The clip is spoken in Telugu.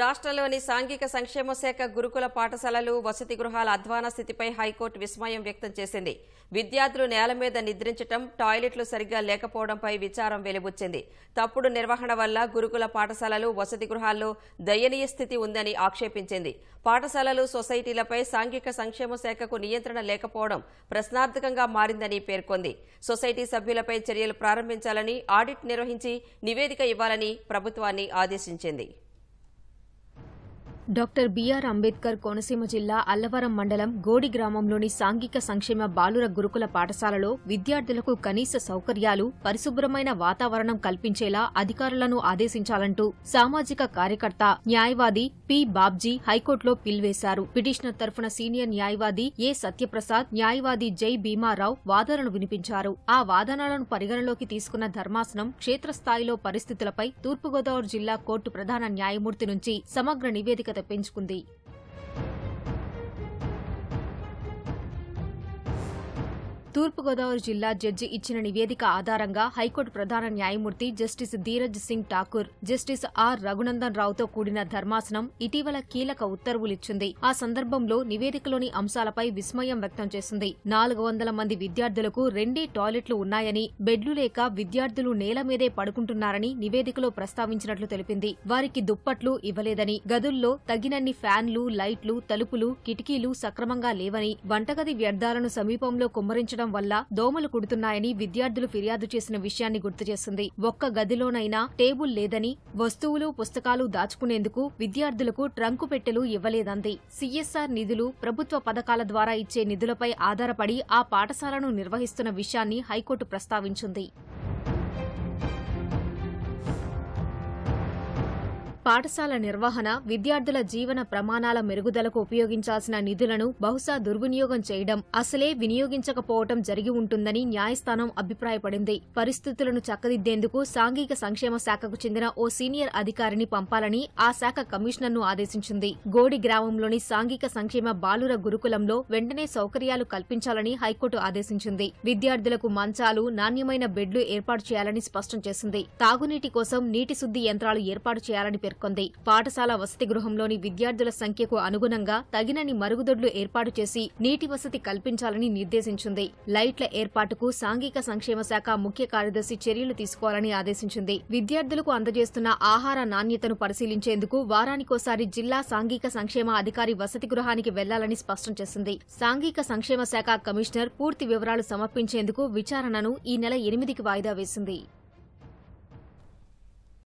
రాష్ట్రంలోని సాంఘిక సంక్షేమ శాఖ గురుకుల పాఠశాలలు వసతి గృహాల అధ్వాన స్థితిపై హైకోర్టు విస్మయం వ్యక్తం చేసింది విద్యార్థులు నేల మీద నిద్రించటం టాయిలెట్లు సరిగ్గా లేకపోవడంపై విచారం వెలిబుచ్చింది తప్పుడు నిర్వహణ వల్ల గురుకుల పాఠశాలలు వసతి గృహాల్లో దయనీయ స్థితి ఉందని ఆక్షేపించింది పాఠశాలలు సొసైటీలపై సాంఘిక సంక్షేమ శాఖకు నియంత్రణ లేకపోవడం ప్రశ్నార్థకంగా మారిందని పేర్కొంది సొసైటీ సభ్యులపై చర్యలు ప్రారంభించాలని ఆడిట్ నిర్వహించి నివేదిక ఇవ్వాలని ప్రభుత్వాన్ని ఆదేశించింది డాక్టర్ బీఆర్ అంబేద్కర్ కోనసీమ జిల్లా అల్లవరం మండలం గోడి గ్రామంలోని సాంఘిక సంక్షేమ బాలుర గురుకుల పాఠశాలలో విద్యార్థులకు కనీస సౌకర్యాలు పరిశుభ్రమైన వాతావరణం కల్పించేలా అధికారులను ఆదేశించాలంటూ సామాజిక కార్యకర్త న్యాయవాది పి బాబ్జీ హైకోర్టులో పిల్వేశారు పిటిషనర్ తరఫున సీనియర్ న్యాయవాది ఏ సత్యప్రసాద్ న్యాయవాది జై భీమారావు వాదనలు వినిపించారు ఆ వాదనలను పరిగణలోకి తీసుకున్న ధర్మాసనం క్షేత్రస్థాయిలో పరిస్థితులపై తూర్పుగోదావరి జిల్లా కోర్టు ప్రధాన న్యాయమూర్తి నుంచి సమగ్ర నివేదిక తప్పించుకుంది తూర్పుగోదావరి జిల్లా జడ్జి ఇచ్చిన నివేదిక ఆధారంగా హైకోర్టు ప్రధాన న్యాయమూర్తి justice Dheeraj Singh Thakur justice R Raghunandan రావుతో కూడిన ధర్మాసనం ఇటీవల కీలక ఉత్తర్వులిచ్చింది ఆ సందర్భంలో నివేదికలోని అంశాలపై విస్మయం వ్యక్తం చేసింది నాలుగు వందల మంది విద్యార్థులకు రెండే టాయిలెట్లు ఉన్నాయని బెడ్లు లేక విద్యార్థులు నేల మీదే పడుకుంటున్నారని నివేదికలో ప్రస్తావించినట్లు తెలిపింది వారికి దుప్పట్లు ఇవ్వలేదని గదుల్లో తగినన్ని ఫ్యాన్లు లైట్లు తలుపులు కిటికీలు సక్రమంగా లేవని వంటగది వ్యర్థాలను సమీపంలో కుమ్మరించడం ఉండడం వల్ల దోమలు కుడుతున్నాయని విద్యార్థులు ఫిర్యాదు చేసిన విషయాన్ని గుర్తు చేసింది ఒక్క గదిలోనైనా టేబుల్ లేదని వస్తువులు పుస్తకాలు దాచుకునేందుకు విద్యార్థులకు ట్రంకు పెట్టెలు ఇవ్వలేదంది సీఎస్ఆర్ నిధులు ప్రభుత్వ పథకాల ద్వారా ఇచ్చే నిధులపై ఆధారపడి ఆ పాఠశాలను నిర్వహిస్తున్న విషయాన్ని హైకోర్టు ప్రస్తావించింది పాఠశాల నిర్వహణ విద్యార్థుల జీవన ప్రమాణాల మెరుగుదలకు ఉపయోగించాల్సిన నిధులను బహుశా దుర్వినియోగం చేయడం అసలే వినియోగించకపోవటం జరిగి ఉంటుందని న్యాయస్థానం అభిప్రాయపడింది పరిస్థితులను చక్కదిద్దేందుకు సాంఘిక సంక్షేమ శాఖకు చెందిన ఓ సీనియర్ అధికారిని పంపాలని ఆ శాఖ కమిషనర్ను ఆదేశించింది గోడి గ్రామంలోని సాంఘిక సంక్షేమ బాలుర గురుకులంలో వెంటనే సౌకర్యాలు కల్పించాలని హైకోర్టు ఆదేశించింది విద్యార్థులకు మంచాలు నాణ్యమైన బెడ్లు ఏర్పాటు చేయాలని స్పష్టం చేసింది తాగునీటి కోసం నీటి శుద్ది యంత్రాలు ఏర్పాటు చేయాలని పేర్కొంది పాఠశాల వసతి గృహంలోని విద్యార్థుల సంఖ్యకు అనుగుణంగా తగినన్ని మరుగుదొడ్లు ఏర్పాటు చేసి నీటి వసతి కల్పించాలని నిర్దేశించింది లైట్ల ఏర్పాటుకు సాంఘిక సంక్షేమ శాఖ ముఖ్య కార్యదర్శి చర్యలు తీసుకోవాలని ఆదేశించింది విద్యార్థులకు అందజేస్తున్న ఆహార నాణ్యతను పరిశీలించేందుకు వారానికోసారి జిల్లా సాంఘిక సంక్షేమ అధికారి వసతి గృహానికి వెళ్లాలని స్పష్టం చేసింది సాంఘిక సంక్షేమ శాఖ కమిషనర్ పూర్తి వివరాలు సమర్పించేందుకు విచారణను ఈ నెల ఎనిమిదికి వాయిదా వేసింది